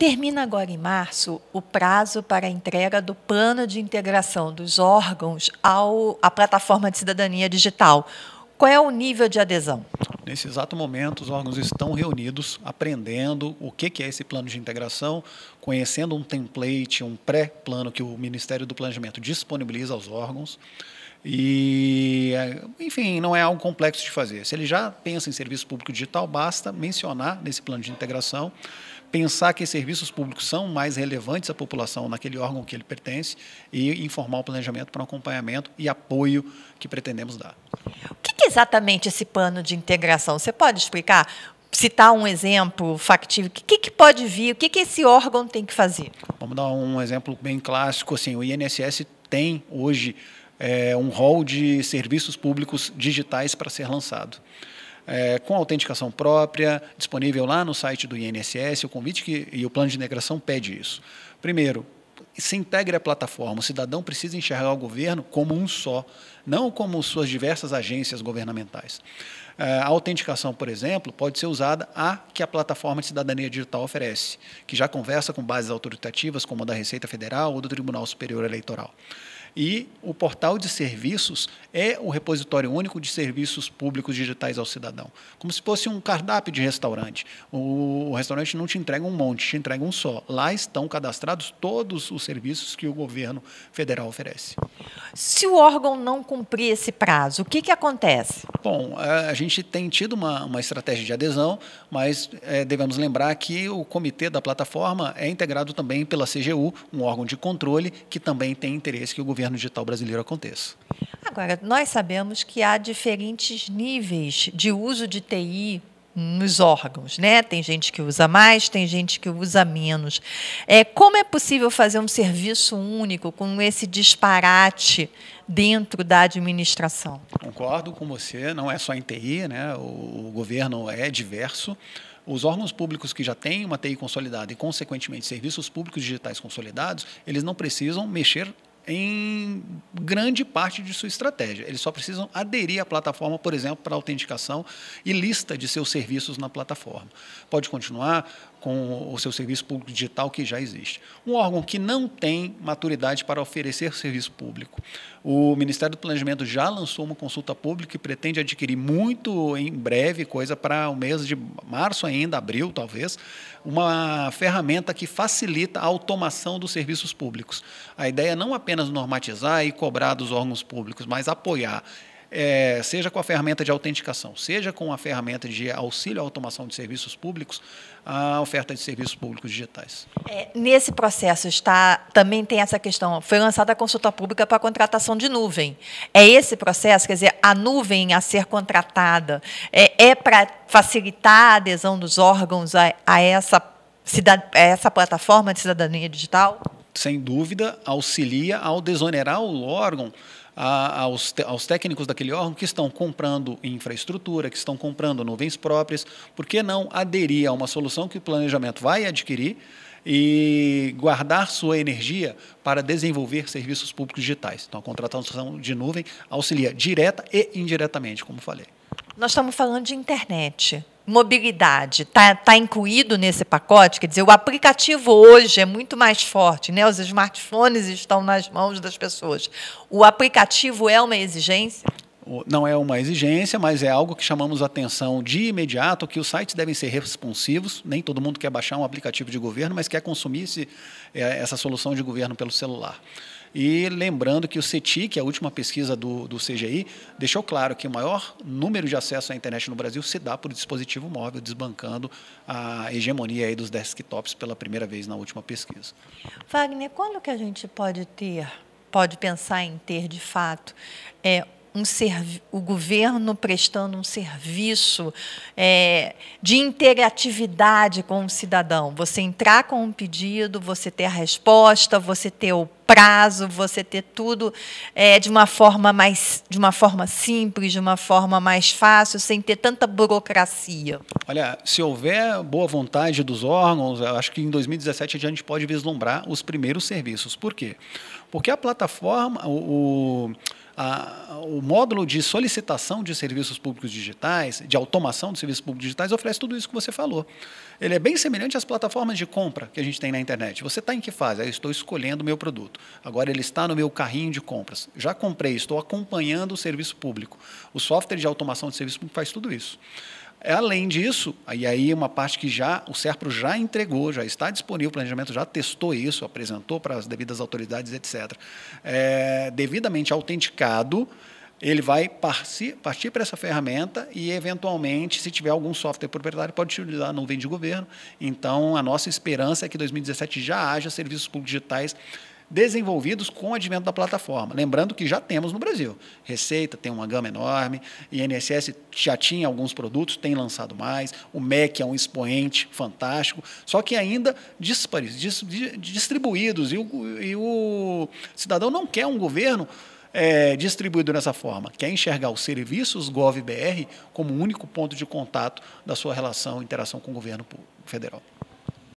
Termina agora, em março, o prazo para a entrega do plano de integração dos órgãos ao, à plataforma de cidadania digital. Qual é o nível de adesão? Nesse exato momento, os órgãos estão reunidos, aprendendo o que é esse plano de integração, conhecendo um template, um pré-plano que o Ministério do Planejamento disponibiliza aos órgãos. E, eh, enfim, não é algo complexo de fazer. Se ele já pensa em serviço público digital, basta mencionar nesse plano de integração pensar que serviços públicos são mais relevantes à população naquele órgão que ele pertence e informar o planejamento para um acompanhamento e apoio que pretendemos dar. O que é exatamente esse plano de integração? Você pode explicar? citar um exemplo factível? O que, que pode vir? O que, que esse órgão tem que fazer? Vamos dar um exemplo bem clássico. Assim, o INSS tem hoje é, um rol de serviços públicos digitais para ser lançado é, com autenticação própria, disponível lá no site do INSS. O convite que, e o plano de integração pede isso. Primeiro, se integre a plataforma. O cidadão precisa enxergar o governo como um só, não como suas diversas agências governamentais. É, a autenticação, por exemplo, pode ser usada a que a plataforma de cidadania digital oferece, que já conversa com bases autoritativas, como a da Receita Federal ou do Tribunal Superior Eleitoral. E o portal de serviços é o repositório único de serviços públicos digitais ao cidadão. Como se fosse um cardápio de restaurante. O restaurante não te entrega um monte, te entrega um só. Lá estão cadastrados todos os serviços que o governo federal oferece. Se o órgão não cumprir esse prazo, o que, que acontece? Bom, a gente tem tido uma, uma estratégia de adesão, mas é, devemos lembrar que o comitê da plataforma é integrado também pela CGU, um órgão de controle que também tem interesse que o governo governo digital brasileiro aconteça. Agora, nós sabemos que há diferentes níveis de uso de TI nos órgãos, né? Tem gente que usa mais, tem gente que usa menos. É, como é possível fazer um serviço único com esse disparate dentro da administração? Concordo com você, não é só em TI, né? O, governo é diverso. Os órgãos públicos que já têm uma TI consolidada e, consequentemente, serviços públicos digitais consolidados, eles não precisam mexer em grande parte de sua estratégia. Eles só precisam aderir à plataforma, por exemplo, para autenticação e lista de seus serviços na plataforma. Pode continuar com o seu serviço público digital que já existe. Um órgão que não tem maturidade para oferecer serviço público, o Ministério do Planejamento já lançou uma consulta pública e pretende adquirir muito em breve, coisa para o mês de março ainda, abril talvez, uma ferramenta que facilita a automação dos serviços públicos. A ideia é não apenas normatizar e cobrar dos órgãos públicos, mas apoiar é, seja com a ferramenta de autenticação, seja com a ferramenta de auxílio à automação de serviços públicos, a oferta de serviços públicos digitais. É, nesse processo está também tem essa questão. Foi lançada a consulta pública para a contratação de nuvem. É esse processo, quer dizer, a nuvem a ser contratada é, é para facilitar a adesão dos órgãos a, a essa cidad, a essa plataforma de cidadania digital? Sem dúvida, auxilia ao desonerar o órgão a, aos, te, aos técnicos daquele órgão que estão comprando infraestrutura, que estão comprando nuvens próprias, por que não aderir a uma solução que o planejamento vai adquirir e guardar sua energia para desenvolver serviços públicos digitais? Então, a contratação de nuvem auxilia direta e indiretamente, como falei. Nós estamos falando de internet mobilidade está tá incluído nesse pacote? Quer dizer, o aplicativo hoje é muito mais forte, né? os smartphones estão nas mãos das pessoas. O aplicativo é uma exigência? Não é uma exigência, mas é algo que chamamos a atenção de imediato, que os sites devem ser responsivos. Nem todo mundo quer baixar um aplicativo de governo, mas quer consumir esse, é, essa solução de governo pelo celular. E lembrando que o CETI, que é a última pesquisa do, do CGI, deixou claro que o maior número de acesso à internet no Brasil se dá por dispositivo móvel, desbancando a hegemonia aí dos desktops pela primeira vez na última pesquisa. Wagner, quando que a gente pode ter, pode pensar em ter de fato é, um o governo prestando um serviço é, de interatividade com o cidadão. Você entrar com um pedido, você ter a resposta, você ter o prazo, você ter tudo é, de uma forma mais, de uma forma simples, de uma forma mais fácil, sem ter tanta burocracia. Olha, se houver boa vontade dos órgãos, acho que em 2017 a gente pode vislumbrar os primeiros serviços. Por quê? Porque a plataforma, o, o a, o módulo de solicitação de serviços públicos digitais, de automação de serviços públicos digitais, oferece tudo isso que você falou. Ele é bem semelhante às plataformas de compra que a gente tem na internet. Você está em que fase? Ah, eu estou escolhendo o meu produto. Agora ele está no meu carrinho de compras. Já comprei, estou acompanhando o serviço público. O software de automação de serviço público faz tudo isso. É além disso, e aí uma parte que já o SERPRO já entregou, já está disponível, o planejamento já testou isso, apresentou para as devidas autoridades, etc. É, devidamente autenticado, ele vai partir, partir para essa ferramenta e, eventualmente, se tiver algum software proprietário, pode utilizar a nuvem de governo. Então, a nossa esperança é que 2017 já haja serviços públicos digitais desenvolvidos com o advento da plataforma. Lembrando que já temos no Brasil. Receita tem uma gama enorme, INSS já tinha alguns produtos, tem lançado mais, o MEC é um expoente fantástico, só que ainda dispares, distribuídos, e o, e o cidadão não quer um governo é, distribuído dessa forma, quer enxergar os serviços GovBR como o único ponto de contato da sua relação e interação com o governo federal.